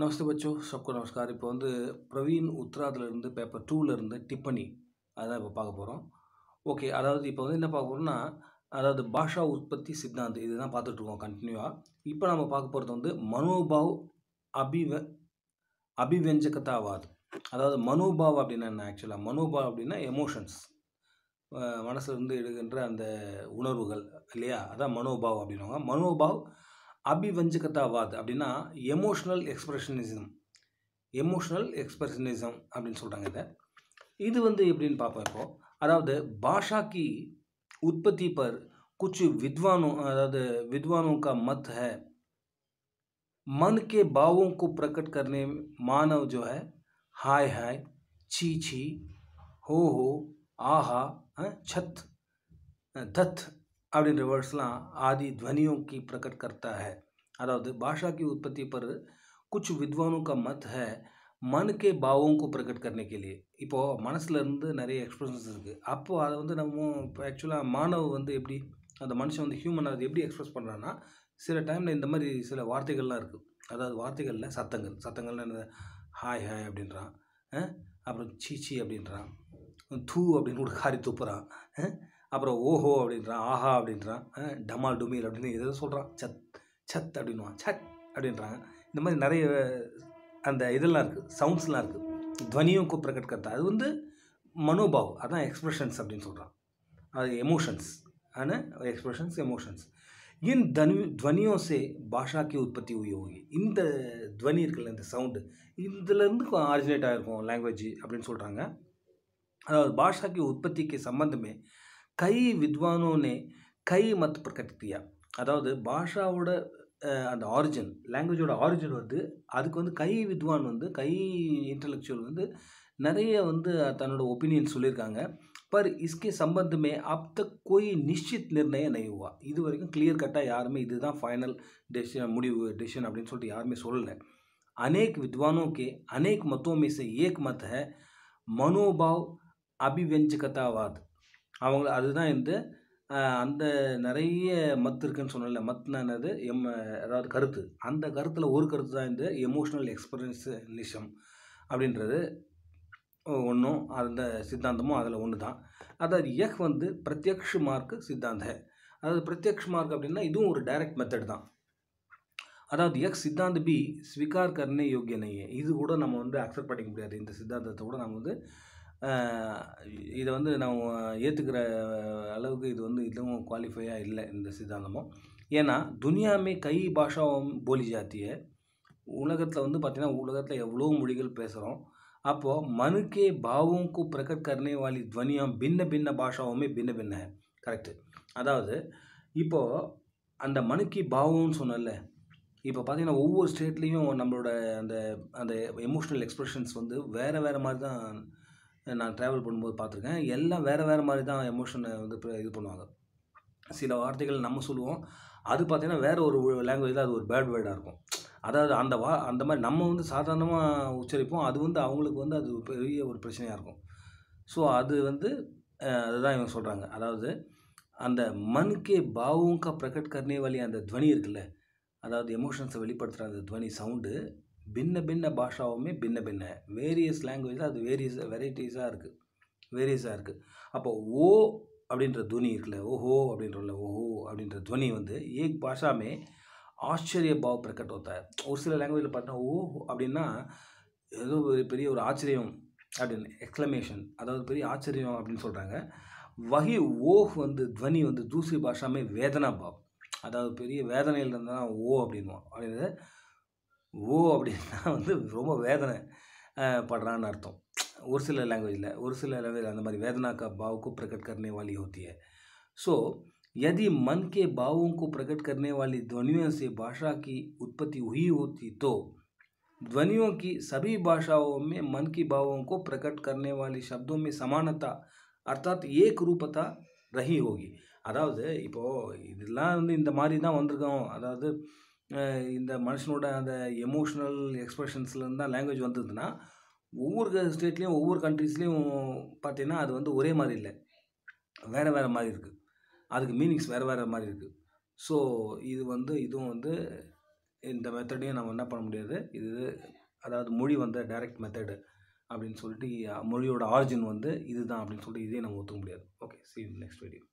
நமஸ்தே பச்சோ சப்கோ நமஸ்கார் இப்போ வந்து பிரவீன் இருந்து பேப்பர் டூவிலேருந்து டிப்பணி அதான் இப்போ பார்க்க போகிறோம் ஓகே அதாவது இப்போ வந்து என்ன பார்க்க போகிறோம்னா அதாவது பாஷா உற்பத்தி சித்தாந்த் இதுதான் பார்த்துட்ருக்கோம் கண்டினியூவாக இப்போ நம்ம பார்க்க போகிறது வந்து மனோபாவ் அபிவ அபிவெஞ்சகதாவாத் அதாவது மனோபாவ் அப்படின்னா என்ன ஆக்சுவலாக மனோபாவ் அப்படின்னா எமோஷன்ஸ் மனசுலேருந்து எடுகின்ற அந்த உணர்வுகள் இல்லையா அதான் மனோபாவ் அப்படின்னாங்க மனோபாவ் அபிவஞ்சகதாவாத் அப்படின்னா எமோஷ்னல் எக்ஸ்பிரஷனிசம் எமோஷ்னல் எக்ஸ்பிரஷனிசம் அப்படின்னு சொல்கிறாங்க இதை இது வந்து எப்படின்னு பார்ப்போம் இப்போது அதாவது பாஷா கி उत्पत्ति पर कुछ विद्वानों अर्थात विद्वानों का मत है मन के भावों को प्रकट करने मानव जो है हाय हाय छी छी हो हो आहा छत धथ அப்படின்ற வேர்ட்ஸ்லாம் ஆதி துவனியும் கி பிரகட் கர்த்தா ஹே அதாவது भाषा உற்பத்தி பர் குச்சு कुछ विद्वानों का मत है मन के भावों को இப்போது மனசில் இருந்து நிறைய எக்ஸ்பிரஷன்ஸ் இருக்குது அப்போது அதை வந்து நம்ம இப்போ ஆக்சுவலாக மாணவ வந்து எப்படி அந்த மனுஷன் வந்து ஹியூமன் அதை எப்படி எக்ஸ்பிரஸ் பண்ணுறான்னா சில டைமில் இந்த மாதிரி சில வார்த்தைகள்லாம் இருக்குது அதாவது வார்த்தைகளில் சத்தங்கள் சத்தங்கள்லாம் என்ன ஹாய் ஹாய் அப்படின்றான் அப்புறம் சீச்சி அப்படின்றான் தூ அப்படின்னு ஒரு காரி துப்புறான் அப்புறம் ஓஹோ அப்படின்றான் ஆஹா அப்படின்றான் டமால் டுமில் அப்படின்னு எதோ சொல்கிறான் சத் சத் அப்படின்வான் சத் அப்படின்றாங்க இந்த மாதிரி நிறைய அந்த இதெல்லாம் இருக்குது சவுண்ட்ஸ்லாம் இருக்குது துவனியும் கூப்பிட கற்கிறது அது வந்து மனோபாவ் அதுதான் எக்ஸ்ப்ரெஷன்ஸ் அப்படின்னு சொல்கிறான் அது எமோஷன்ஸ் ஆனால் எக்ஸ்ப்ரெஷன்ஸ் எமோஷன்ஸ் இன் தனி துவனியோசே பாஷாக்கி உற்பத்தி உயோகி இந்த துவனி இருக்குல்ல இந்த சவுண்டு இதுலேருந்து ஆரிஜினேட் ஆகிருக்கும் லாங்குவேஜ் அப்படின்னு சொல்கிறாங்க அதாவது பாஷாக்கி உற்பத்திக்கு சம்மந்தமே கை வித்வானோனே கை மத் मत அதாவது பாஷாவோட அந்த ஆரிஜின் லாங்குவேஜோட ஆரிஜின் வந்து அதுக்கு வந்து கை வித்வான் வந்து கை இன்டலெக்சுவல் வந்து நிறைய வந்து தன்னோட ஒப்பீனியன் சொல்லியிருக்காங்க பர் இஸ்கே சம்பந்தமே அப்த अब நிஷித் நிர்ணய நைவா இது வரைக்கும் கிளியர் கட்டாக யாருமே இதுதான் ஃபைனல் டெசிஷன் முடிவு டெசிஷன் அப்படின்னு சொல்லிட்டு யாருமே சொல்லலை அநேக் வித்வானோக்கே அநேக் अनेक ஏக் மத மனோபாவ் அபிவெஞ்சகதாவாத் அவங்க அதுதான் இந்த அந்த நிறைய மத் இருக்குன்னு சொன்னல மத்னானது எம் அதாவது கருத்து அந்த கருத்தில் ஒரு கருத்து தான் இந்த எமோஷ்னல் எக்ஸ்பீரியன்ஸிசம் அப்படின்றது ஒன்றும் அந்த சித்தாந்தமும் அதில் ஒன்று தான் அதாவது எஹ் வந்து பிரத்யக்ஷ மார்க் சித்தாந்த அதாவது பிரத்யக்ஷ மார்க் அப்படின்னா இதுவும் ஒரு டைரக்ட் மெத்தட் தான் அதாவது எஹ் சித்தாந்த பி ஸ்வீகார் கர்ணே யோகியனையே இது கூட நம்ம வந்து அக்செப்ட் பண்ணிக்க முடியாது இந்த சித்தாந்தத்தை கூட நம்ம வந்து இதை வந்து நான் ஏற்றுக்கிற அளவுக்கு இது வந்து இதுவும் குவாலிஃபையாக இல்லை இந்த சித்தாந்தமும் ஏன்னா துனியாமே கை பாஷாவும் போலி ஜாத்தியை உலகத்தில் வந்து பார்த்திங்கன்னா உலகத்தில் எவ்வளோ மொழிகள் பேசுகிறோம் அப்போது மனுக்கே பாவும் கு பிரகட் கருணை வாலி துவனியம் பின்ன பின்ன பாஷாவுமே பின்ன பின்ன கரெக்டு அதாவது இப்போது அந்த மனுக்கு பாவம்னு சொன்னல இப்போ பார்த்திங்கன்னா ஒவ்வொரு ஸ்டேட்லேயும் நம்மளோட அந்த அந்த எமோஷ்னல் எக்ஸ்ப்ரெஷன்ஸ் வந்து வேறு வேறு மாதிரி தான் நான் ட்ராவல் பண்ணும்போது பார்த்துருக்கேன் எல்லாம் வேறு வேறு மாதிரி தான் எமோஷனை வந்து இது பண்ணுவாங்க சில வார்த்தைகள் நம்ம சொல்லுவோம் அது பார்த்திங்கன்னா வேறு ஒரு லாங்குவேஜில் அது ஒரு பேட் வேர்டாக இருக்கும் அதாவது அந்த வா அந்த மாதிரி நம்ம வந்து சாதாரணமாக உச்சரிப்போம் அது வந்து அவங்களுக்கு வந்து அது பெரிய ஒரு பிரச்சனையாக இருக்கும் ஸோ அது வந்து அதுதான் இவங்க சொல்கிறாங்க அதாவது அந்த மண்கே பாவுங்க கா பிரகட் வழி அந்த துவனி இருக்குல்ல அதாவது எமோஷன்ஸை வெளிப்படுத்துகிற அந்த துவனி சவுண்டு பின்ன பின்ன பாஷாவுமே பின்ன பின்ன வேரியஸ் லாங்குவேஜில் அது வேரியஸ் வெரைட்டிஸாக இருக்குது வேரியஸாக இருக்குது அப்போ ஓ அப்படின்ற துவனி இருக்குல்ல ஓஹோ அப்படின்ற ஓஹோ அப்படின்ற துவனி வந்து ஏக் பாஷாமே ஆச்சரிய பாவ பிரகட் ஒரு சில லாங்குவேஜில் பார்த்தா ஓ அப்படின்னா ஏதோ ஒரு பெரிய ஒரு ஆச்சரியம் அப்படின்னு எக்ஸ்க்ளமேஷன் அதாவது பெரிய ஆச்சரியம் அப்படின்னு சொல்கிறாங்க வகி ஓஹ் வந்து துவனி வந்து தூசி பாஷாமே வேதனா பாவ் அதாவது பெரிய வேதனையில் இருந்தால் ஓ அப்படின்வான் அப்படின்றது ஓ அப்படின்னா வந்து ரொம்ப வேதனை पढ़ाना अर्थों और सब लैंग्वेज और सिला लैंग्वेज हमारी वेदना का भाव को प्रकट करने वाली होती है सो so, यदि मन के भावों को प्रकट करने वाली ध्वनियों से भाषा की उत्पत्ति हुई होती तो ध्वनियों की सभी भाषाओं में मन की भावों को प्रकट करने वाली शब्दों में समानता अर्थात एक रूपता रही होगी அதாவது இப்போது இதெல்லாம் வந்து இந்த இந்த மனுஷனோட அந்த எமோஷ்னல் எக்ஸ்ப்ரெஷன்ஸ்லேருந்து தான் லாங்குவேஜ் வந்ததுன்னா ஒவ்வொரு ஸ்டேட்லேயும் ஒவ்வொரு கண்ட்ரீஸ்லேயும் பார்த்தீங்கன்னா அது வந்து ஒரே மாதிரி இல்லை வேறு வேறு மாதிரி இருக்குது அதுக்கு மீனிங்ஸ் வேறு வேறு மாதிரி இருக்குது ஸோ இது வந்து இதுவும் வந்து இந்த மெத்தடையும் நம்ம என்ன பண்ண முடியாது இது அதாவது மொழி வந்து டைரக்ட் மெத்தடு அப்படின்னு சொல்லிட்டு மொழியோட ஆரிஜின் வந்து இதுதான் அப்படின்னு சொல்லிட்டு இதே நம்ம ஒத்துக்க முடியாது ஓகே சி நெக்ஸ்ட் வீடியோ